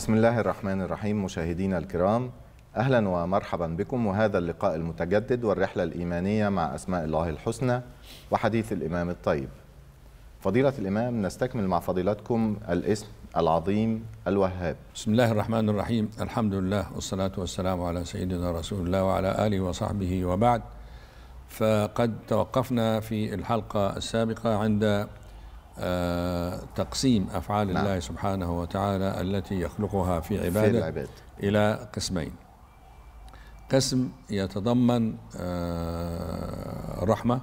بسم الله الرحمن الرحيم مشاهدينا الكرام أهلا ومرحبا بكم وهذا اللقاء المتجدد والرحلة الإيمانية مع أسماء الله الحسنى وحديث الإمام الطيب فضيلة الإمام نستكمل مع فضيلتكم الاسم العظيم الوهاب بسم الله الرحمن الرحيم الحمد لله والصلاة والسلام على سيدنا رسول الله وعلى آله وصحبه وبعد فقد توقفنا في الحلقة السابقة عند تقسيم أفعال نعم. الله سبحانه وتعالى التي يخلقها في عباده في العباد. إلى قسمين قسم يتضمن آه، رحمة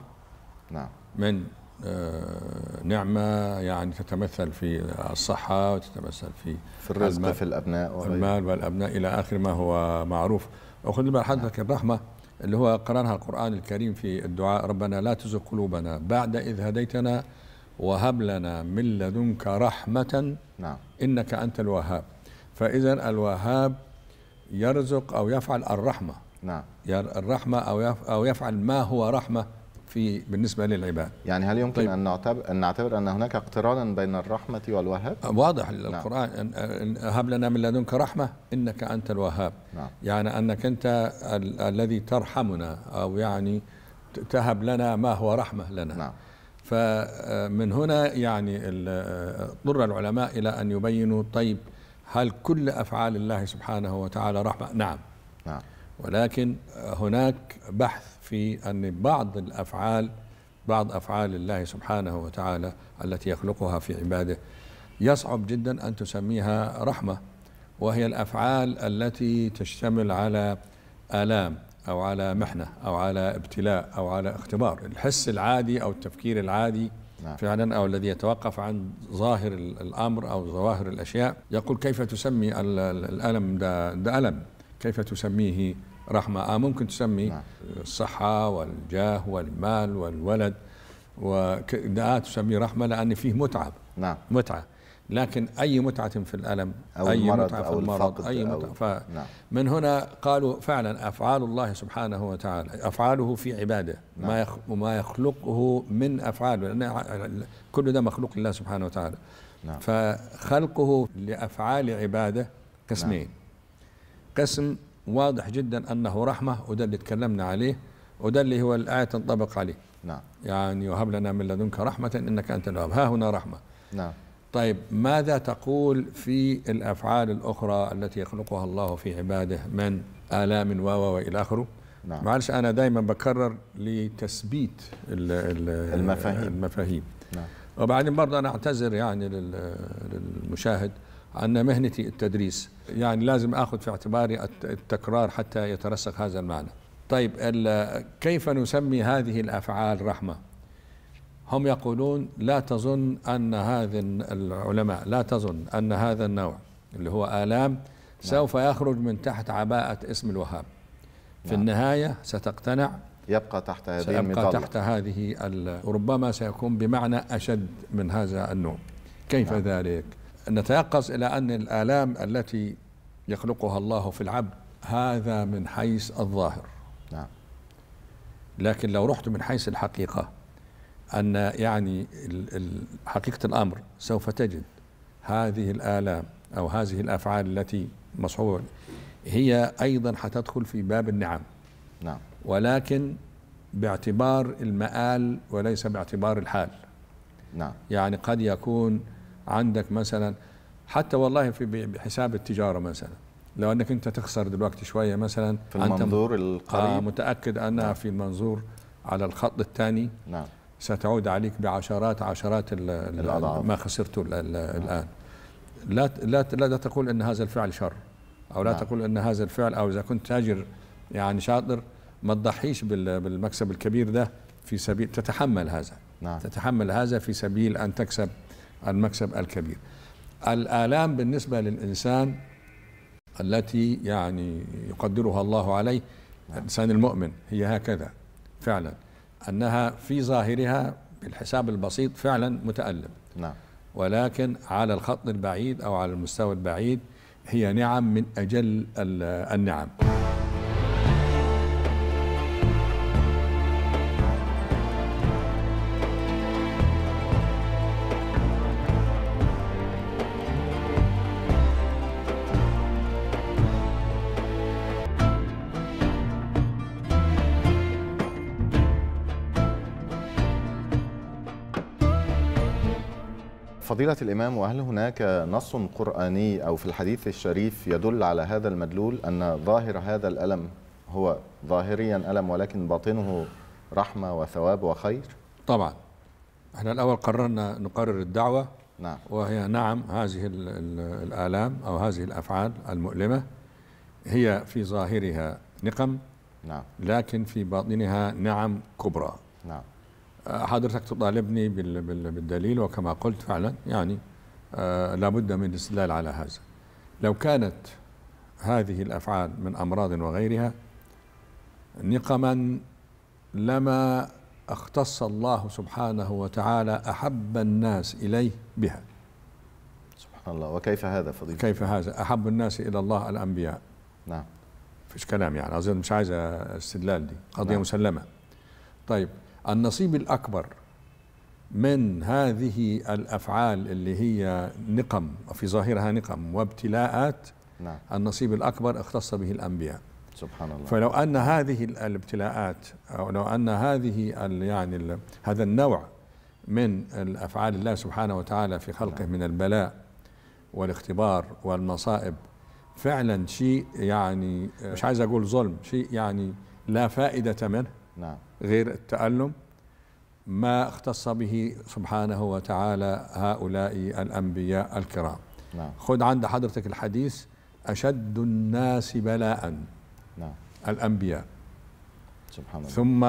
نعم. من آه، نعمة يعني تتمثل في الصحة وتتمثل في في الرزق المال في الأبناء وغير. المال والأبناء إلى آخر ما هو معروف وخذ بال حضرتك نعم. الرحمة اللي هو قرانها القرآن الكريم في الدعاء ربنا لا تزغ قلوبنا بعد إذ هديتنا وهب لنا من لدنك رحمة نعم. إنك أنت الوهاب فإذا الوهاب يرزق أو يفعل الرحمة نعم الرحمة أو أو يفعل ما هو رحمة في بالنسبة للعباد يعني هل يمكن طيب. أن نعتبر أن نعتبر أن هناك اقترانا بين الرحمة والوهاب؟ واضح نعم. القرآن هب لنا من لدنك رحمة إنك أنت الوهاب نعم. يعني أنك أنت ال الذي ترحمنا أو يعني تهب لنا ما هو رحمة لنا نعم. فمن هنا يعني اضطر العلماء إلى أن يبينوا طيب هل كل أفعال الله سبحانه وتعالى رحمة؟ نعم نعم ولكن هناك بحث في أن بعض الأفعال بعض أفعال الله سبحانه وتعالى التي يخلقها في عباده يصعب جدا أن تسميها رحمة وهي الأفعال التي تشتمل على آلام أو على محنة أو على ابتلاء أو على اختبار الحس العادي أو التفكير العادي نعم. فعلا أو الذي يتوقف عن ظاهر الأمر أو ظواهر الأشياء يقول كيف تسمي الألم ده, ده ألم كيف تسميه رحمة آه ممكن تسمي نعم. الصحة والجاه والمال والولد وده آه، تسميه رحمة لأن فيه متعة نعم. متعة لكن أي متعة في الألم أو أي متعة في أو المرض أي متعة ف... نعم هنا قالوا فعلا أفعال الله سبحانه وتعالى أفعاله في عباده نعم ما يخلقه من أفعاله لأن كل ده مخلوق لله سبحانه وتعالى نعم فخلقه لأفعال عباده قسمين نعم قسم واضح جدا أنه رحمة وده اللي تكلمنا عليه وده اللي هو الآية تنطبق عليه نعم يعني وهب لنا من لدنك رحمة إنك أنت الوهاب ها هنا رحمة نعم طيب ماذا تقول في الافعال الاخرى التي يخلقها الله في عباده من الام واو والى اخره نعم. معلش انا دايما بكرر لتثبيت المفاهيم المفاهيم نعم. وبعدين برضه انا اعتذر يعني للمشاهد ان مهنتي التدريس يعني لازم اخذ في اعتباري التكرار حتى يترسخ هذا المعنى طيب كيف نسمي هذه الافعال رحمه هم يقولون لا تظن أن هذا العلماء لا تظن أن هذا النوع اللي هو آلام نعم. سوف يخرج من تحت عباءة اسم الوهاب في نعم. النهاية ستقتنع يبقى تحت هذه سيبقى المظلة تحت هذه ربما سيكون بمعنى أشد من هذا النوع كيف نعم. ذلك؟ نتيقظ إلى أن الآلام التي يخلقها الله في العبد هذا من حيث الظاهر نعم لكن لو رحت من حيث الحقيقة أن يعني حقيقة الأمر سوف تجد هذه الآلام أو هذه الأفعال التي مصحوبة هي أيضا حتدخل في باب النعم نعم ولكن باعتبار المآل وليس باعتبار الحال نعم يعني قد يكون عندك مثلا حتى والله في بحساب التجارة مثلا لو انك انت تخسر دلوقتي شويه مثلا في المنظور القريب آه متاكد انها نعم. في المنظور على الخط الثاني نعم ستعود عليك بعشرات عشرات الأضعاف ما خسرته الآن لا لا لا تقول ان هذا الفعل شر او لا نعم. تقول ان هذا الفعل او اذا كنت تاجر يعني شاطر ما تضحيش بالمكسب الكبير ده في سبيل تتحمل هذا نعم. تتحمل هذا في سبيل ان تكسب المكسب الكبير الآلام بالنسبة للإنسان التي يعني يقدرها الله عليه نعم. الإنسان المؤمن هي هكذا فعلا أنها في ظاهرها بالحساب البسيط فعلا متألم نعم ولكن على الخط البعيد أو على المستوى البعيد هي نعم من أجل النعم فضيلة الإمام وهل هناك نص قرآني أو في الحديث الشريف يدل على هذا المدلول أن ظاهر هذا الألم هو ظاهريا ألم ولكن باطنه رحمة وثواب وخير طبعا احنا الأول قررنا نقرر الدعوة نعم. وهي نعم هذه الآلام أو هذه الأفعال المؤلمة هي في ظاهرها نقم نعم. لكن في باطنها نعم كبرى نعم حضرتك تطالبني بالدليل وكما قلت فعلا يعني آه، لابد من الاستدلال على هذا لو كانت هذه الافعال من امراض وغيرها نقما لما اختص الله سبحانه وتعالى احب الناس اليه بها سبحان الله وكيف هذا فضيلة كيف هذا احب الناس الى الله الانبياء نعم فيش كلام يعني مش عايز استدلال دي قضيه نعم. مسلمه طيب النصيب الأكبر من هذه الأفعال اللي هي نقم في ظاهرها نقم وابتلاءات نعم. النصيب الأكبر اختص به الأنبياء سبحان الله فلو أن هذه الابتلاءات أو لو أن هذه يعني هذا النوع من الأفعال الله سبحانه وتعالى في خلقه نعم. من البلاء والاختبار والمصائب فعلا شيء يعني مش عايز أقول ظلم شيء يعني لا فائدة منه نعم غير التألم ما اختص به سبحانه وتعالى هؤلاء الأنبياء الكرام نعم. خذ عند حضرتك الحديث أشد الناس بلاء نعم. الأنبياء سبحان الله ثم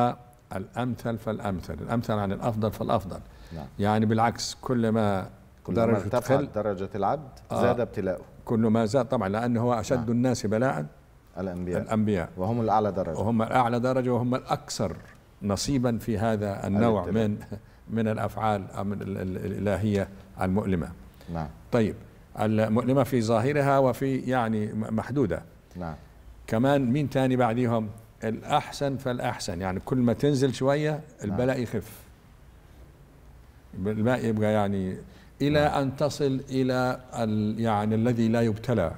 الأمثل فالأمثل الأمثل عن الأفضل فالأفضل نعم. يعني بالعكس كل ما كلما ارتفع درجة العبد آه زاد ابتلاؤه كل ما زاد طبعا لأنه هو أشد لا. نعم. الناس بلاء الأنبياء الأنبياء وهم الأعلى درجة وهم الأعلى درجة وهم الأكثر نصيبا في هذا النوع من من الافعال الالهيه المؤلمه نعم طيب المؤلمه في ظاهرها وفي يعني محدوده نعم كمان مين ثاني بعديهم الاحسن فالاحسن يعني كل ما تنزل شويه البلاء نعم. يخف البلاء يبقى يعني الى نعم. ان تصل الى يعني الذي لا يبتلى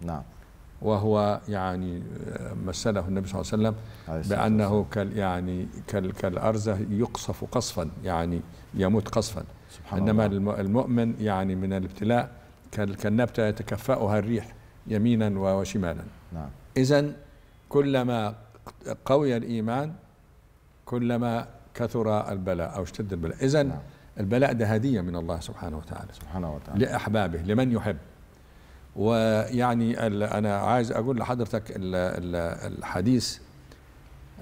نعم وهو يعني مثله النبي صلى الله عليه وسلم بأنه كال يعني كال كالأرزة يقصف قصفا يعني يموت قصفا سبحان إنما الله. المؤمن يعني من الابتلاء كالنبتة يتكفأها الريح يمينا وشمالا نعم. إذا كلما قوي الإيمان كلما كثر البلاء أو اشتد البلاء إذا نعم. البلاء ده هدية من الله سبحانه وتعالى سبحانه وتعالى لأحبابه لمن يحب ويعني أنا عايز أقول لحضرتك الحديث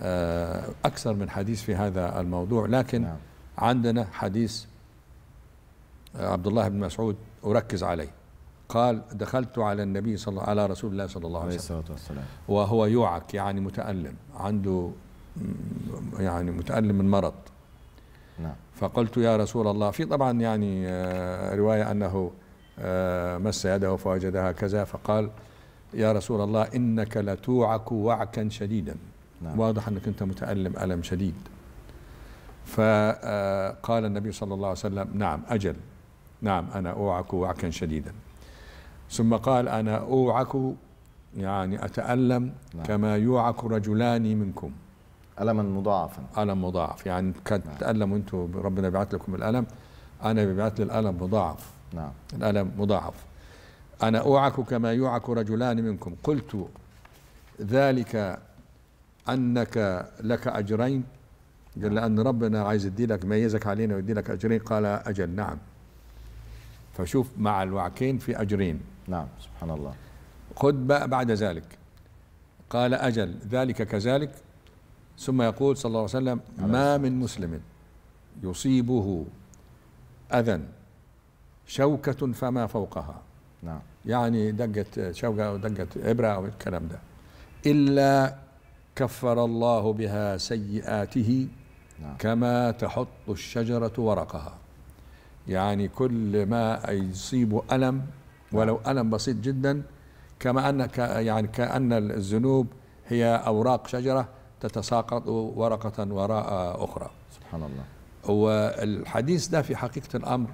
آه، أكثر من حديث في هذا الموضوع لكن نعم. عندنا حديث آه، عبد الله بن مسعود أركز عليه قال دخلت على النبي صلى الله على رسول الله صلى الله عليه وسلم وهو يوعك يعني متألم عنده يعني متألم من مرض نعم. فقلت يا رسول الله في طبعا يعني آه، رواية أنه آه، مس يده فوجدها كذا فقال يا رسول الله إنك لتوعك وعكا شديدا نعم. واضح أنك أنت متألم ألم شديد فقال آه، النبي صلى الله عليه وسلم نعم أجل نعم أنا أوعك وعكا شديدا ثم قال أنا أوعك يعني أتألم نعم. كما يوعك رجلان منكم ألما مضاعفا ألم مضاعف يعني نعم. كتألم أنتم ربنا بعث لكم الألم أنا ببعث لي الألم مضاعف نعم الألم مضاعف أنا أوعك كما يوعك رجلان منكم قلت ذلك أنك لك أجرين قال لأن ربنا عايز يدي لك ميزك علينا ويدي لك أجرين قال أجل نعم فشوف مع الوعكين في أجرين نعم سبحان الله خذ بقى بعد ذلك قال أجل ذلك كذلك ثم يقول صلى الله عليه وسلم ما من مسلم يصيبه أذى شوكة فما فوقها نعم يعني دقت شوكة أو دقت إبرة أو الكلام ده إلا كفر الله بها سيئاته نعم. كما تحط الشجرة ورقها يعني كل ما يصيب ألم ولو نعم. ألم بسيط جدا كما أن يعني كأن الذنوب هي أوراق شجرة تتساقط ورقة وراء أخرى سبحان الله والحديث ده في حقيقة الأمر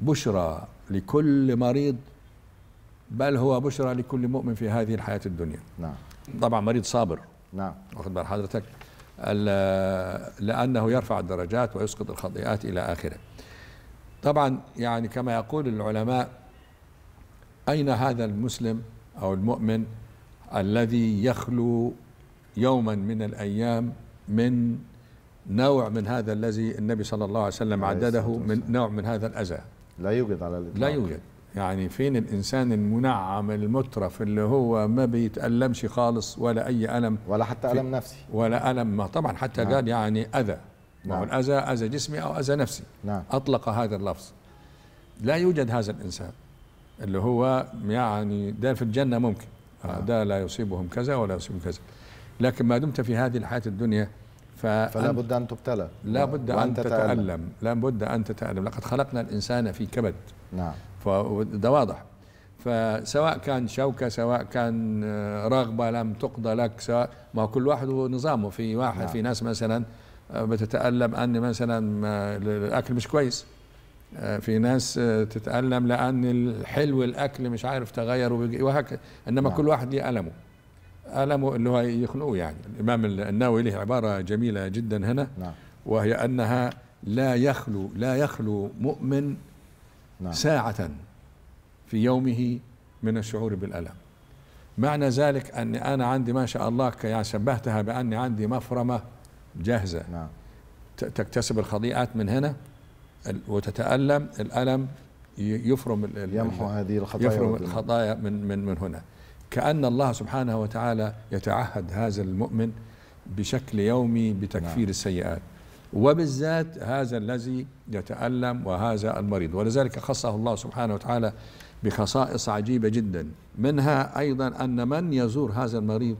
بشرى لكل مريض بل هو بشرى لكل مؤمن في هذه الحياة الدنيا نعم طبعا مريض صابر نعم واخد بال حضرتك لأنه يرفع الدرجات ويسقط الخطيئات إلى آخره طبعا يعني كما يقول العلماء أين هذا المسلم أو المؤمن الذي يخلو يوما من الأيام من نوع من هذا الذي النبي صلى الله عليه وسلم عدده من نوع من هذا الأذى لا يوجد على الإطلاق لا يوجد يعني فين الانسان المنعم المترف اللي هو ما بيتالمش خالص ولا اي الم ولا حتى الم نفسي ولا الم ما طبعا حتى نعم. قال يعني اذى نعم. الاذى اذى جسمي او اذى نفسي نعم. اطلق هذا اللفظ لا يوجد هذا الانسان اللي هو يعني ده في الجنه ممكن نعم. ده لا يصيبهم كذا ولا يصيبهم كذا لكن ما دمت في هذه الحياه الدنيا فلا بد ان تبتلى لا بد ان تتالم لا بد ان تتالم لقد خلقنا الانسان في كبد نعم فده واضح فسواء كان شوكة سواء كان آه، رغبة لم تقضى لك سواء ما كل واحد هو نظامه في واحد نعم. في ناس مثلا آه، بتتألم أن مثلا آه، الأكل مش كويس في ناس تتألم لأن الحلو الأكل مش عارف تغير وهكذا إنما نعم. كل واحد ليه ألمه ألمه اللي هو يخلقوه يعني الإمام النووي له عبارة جميلة جدا هنا نعم. وهي أنها لا يخلو لا يخلو مؤمن نعم. ساعة في يومه من الشعور بالألم معنى ذلك أن أنا عندي ما شاء الله يعني شبهتها بأني عندي مفرمة جاهزة نعم. تكتسب الخطيئات من هنا وتتألم الألم يفرم يمحو هذه الخطايا يفرم الخطايا من من من هنا كأن الله سبحانه وتعالى يتعهد هذا المؤمن بشكل يومي بتكفير نعم. السيئات وبالذات هذا الذي يتألم وهذا المريض ولذلك خصه الله سبحانه وتعالى بخصائص عجيبة جدا منها أيضا أن من يزور هذا المريض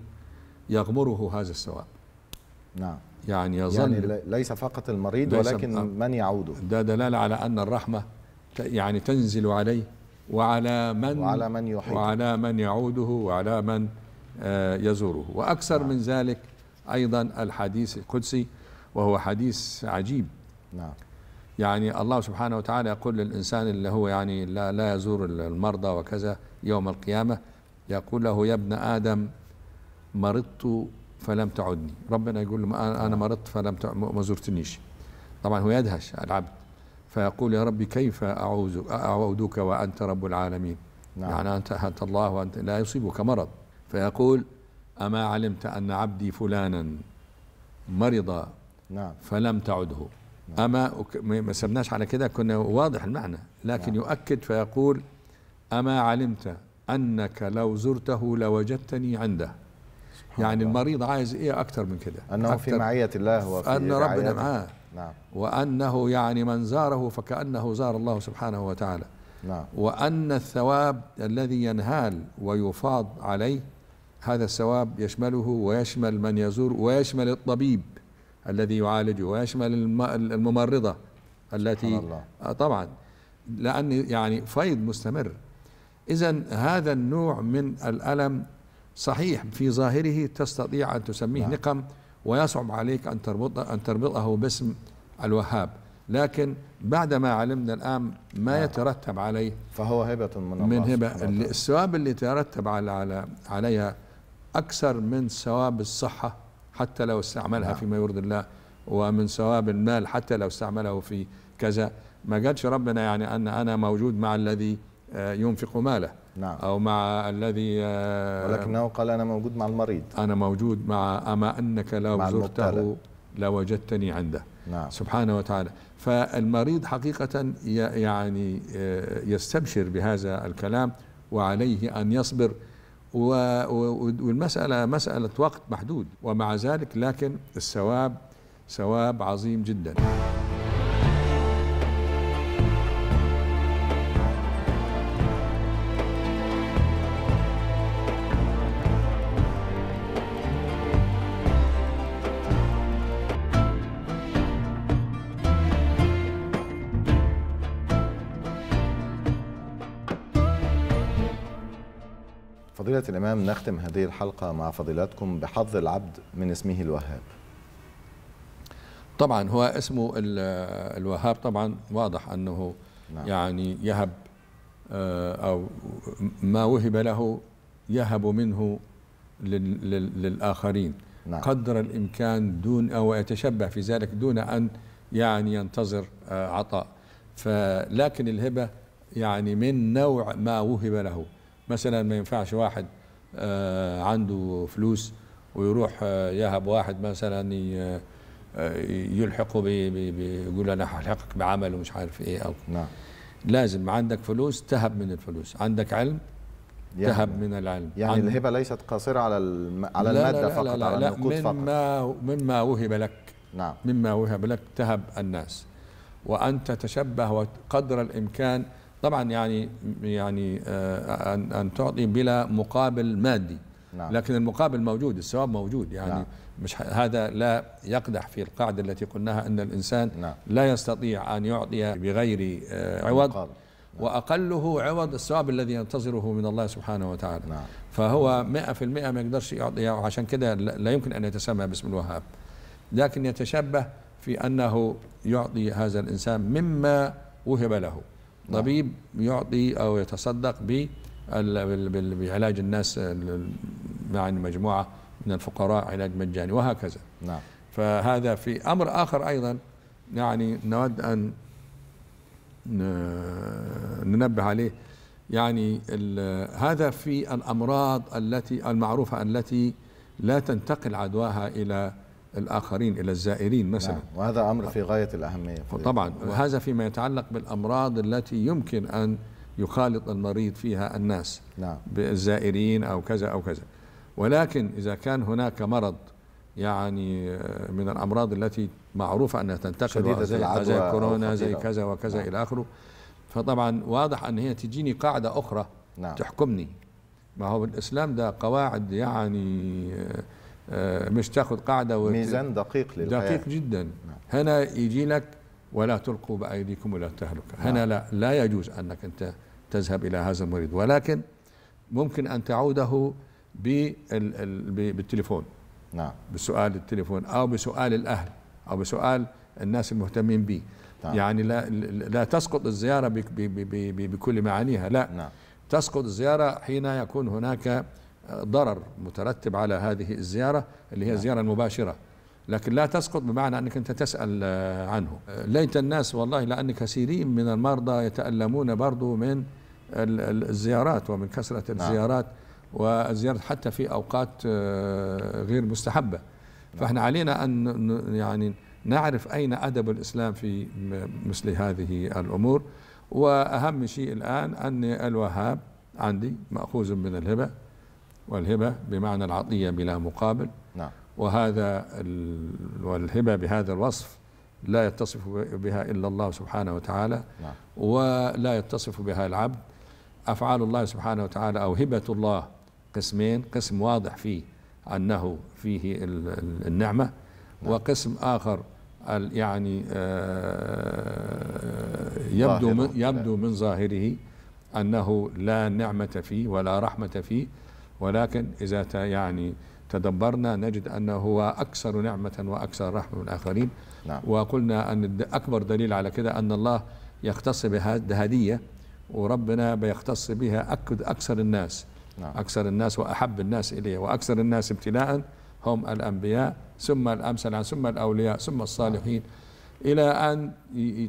يغمره هذا السواء نعم يعني يظل يعني ليس فقط المريض ليس ولكن من يعوده ده دلالة على أن الرحمة يعني تنزل عليه وعلى من وعلى من يحيطه وعلى من يعوده وعلى من آه، يزوره وأكثر نعم. من ذلك أيضا الحديث القدسي وهو حديث عجيب نعم يعني الله سبحانه وتعالى يقول للإنسان اللي هو يعني لا, لا يزور المرضى وكذا يوم القيامة يقول له يا ابن آدم مرضت فلم تعدني ربنا يقول له أنا نعم. مرضت فلم ما زرتنيش طبعا هو يدهش العبد فيقول يا ربي كيف أعوذ أعودك وأنت رب العالمين نعم. يعني أنت, أنت الله وأنت لا يصيبك مرض فيقول أما علمت أن عبدي فلانا مرض نعم. فلم تعده نعم. أما ما سبناش على كده كنا واضح المعنى لكن نعم. يؤكد فيقول أما علمت أنك لو زرته لوجدتني عنده يعني الله. المريض عايز إيه أكتر من كده أنه في معية الله وفي أن ربنا معاه نعم وأنه يعني من زاره فكأنه زار الله سبحانه وتعالى نعم وأن الثواب الذي ينهال ويفاض عليه هذا الثواب يشمله ويشمل من يزور ويشمل الطبيب الذي يعالجه ويشمل الممرضة التي الله. آه، طبعا لأن يعني فيض مستمر إذا هذا النوع من الألم صحيح في ظاهره تستطيع أن تسميه نعم. نقم ويصعب عليك أن تربط أن تربطه باسم الوهاب لكن بعد ما علمنا الآن ما آه. يترتب عليه فهو هبة من الله من هبة الثواب اللي يترتب على على عليها أكثر من ثواب الصحة حتى لو استعملها نعم. فيما يرضي الله ومن ثواب المال حتى لو استعمله في كذا ما قالش ربنا يعني أن أنا موجود مع الذي آه، ينفق ماله نعم. أو مع الذي آه، ولكنه قال أنا موجود مع المريض أنا موجود مع أما أنك لو زرته لوجدتني عنده نعم. سبحانه وتعالى فالمريض حقيقة يعني آه، يستبشر بهذا الكلام وعليه أن يصبر والمسألة مسألة وقت محدود ومع ذلك لكن الثواب ثواب عظيم جداً الإمام نختم هذه الحلقة مع فضيلتكم بحظ العبد من اسمه الوهاب طبعا هو اسمه الوهاب طبعا واضح أنه نعم. يعني يهب آه، أو ما وهب له يهب منه للآخرين نعم. قدر الإمكان دون أو يتشبه في ذلك دون أن يعني ينتظر آه، عطاء فلكن الهبة يعني من نوع ما وهب له مثلا ما ينفعش واحد آه، عنده فلوس ويروح آه، يهب واحد مثلا آه، يلحقه يقول انا هلحقك بعمل ومش عارف ايه او نعم لازم عندك فلوس تهب من الفلوس عندك علم يعني تهب من العلم يعني الهبه ليست قاصره على على لا الماده لا لا فقط لا لا على النقود لا مما فقط مما وهب لك نعم مما وهب لك تهب الناس وان تتشبه قدر الامكان طبعا يعني يعني آه، ان ان تعطي بلا مقابل مادي نعم. لكن المقابل موجود الثواب موجود يعني نعم. مش هذا لا يقدح في القاعده التي قلناها ان الانسان نعم. لا يستطيع ان يعطي بغير آه، عوض مقابل. نعم. واقله عوض الثواب الذي ينتظره من الله سبحانه وتعالى نعم. فهو 100% ما يقدرش يعطي عشان كده لا يمكن ان يتسمى باسم الوهاب لكن يتشبه في انه يعطي هذا الانسان مما وهب له نعم. طبيب يعطي او يتصدق بعلاج الناس مع مجموعه من الفقراء علاج مجاني وهكذا نعم فهذا في امر اخر ايضا يعني نود ان ننبه عليه يعني هذا في الامراض التي المعروفه التي لا تنتقل عدواها الى الآخرين إلى الزائرين مثلا نعم. وهذا أمر في غاية الأهمية في طبعا هذا فيما يتعلق بالأمراض التي يمكن أن يخالط المريض فيها الناس نعم. بالزائرين أو كذا أو كذا ولكن إذا كان هناك مرض يعني من الأمراض التي معروفة أنها تنتقل زي, زي كورونا زي كذا وكذا نعم. إلى آخره فطبعا واضح أن هي تجيني قاعدة أخرى نعم. تحكمني ما هو الإسلام ده قواعد يعني آه، مش تاخذ قاعده وت... ميزان دقيق للحياه دقيق جدا نعم. هنا يجي لك ولا تلقوا بايديكم الى التهلكه نعم. هنا لا لا يجوز انك انت تذهب الى هذا المريض ولكن ممكن ان تعوده بالتليفون نعم بسؤال التليفون او بسؤال الاهل او بسؤال الناس المهتمين به نعم. يعني لا لا تسقط الزياره بكل معانيها لا نعم. تسقط الزياره حين يكون هناك ضرر مترتب على هذه الزيارة اللي هي نعم. الزيارة المباشرة لكن لا تسقط بمعنى أنك أنت تسأل آه، عنه ليت الناس والله لأن كثيرين من المرضى يتألمون برضو من الزيارات ومن كثرة نعم. الزيارات والزيارة حتى في أوقات آه، غير مستحبة نعم. فاحنا علينا أن يعني نعرف أين أدب الإسلام في مثل هذه الأمور وأهم شيء الآن أن الوهاب عندي مأخوذ من الهبة والهبة بمعنى العطية بلا مقابل نعم وهذا والهبة بهذا الوصف لا يتصف بها إلا الله سبحانه وتعالى نعم ولا يتصف بها العبد أفعال الله سبحانه وتعالى أو هبة الله قسمين قسم واضح فيه أنه فيه النعمة نعم وقسم آخر يعني آه، يبدو من يبدو من ظاهره أنه لا نعمة فيه ولا رحمة فيه ولكن إذا يعني تدبرنا نجد أنه هو أكثر نعمة وأكثر رحمة من الآخرين نعم. وقلنا أن أكبر دليل على كده أن الله يختص بهدية هدية وربنا بيختص بها أكد أكثر الناس نعم. أكثر الناس وأحب الناس إليه وأكثر الناس ابتلاء هم الأنبياء ثم الأمثل ثم الأولياء ثم الصالحين نعم. إلى أن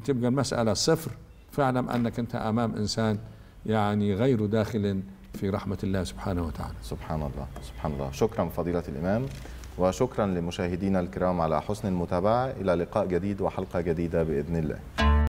تبقى المسألة صفر فاعلم أنك أنت أمام إنسان يعني غير داخل في رحمة الله سبحانه وتعالى سبحان الله سبحان الله شكرا فضيلة الإمام وشكرا لمشاهدينا الكرام على حسن المتابعة إلى لقاء جديد وحلقة جديدة بإذن الله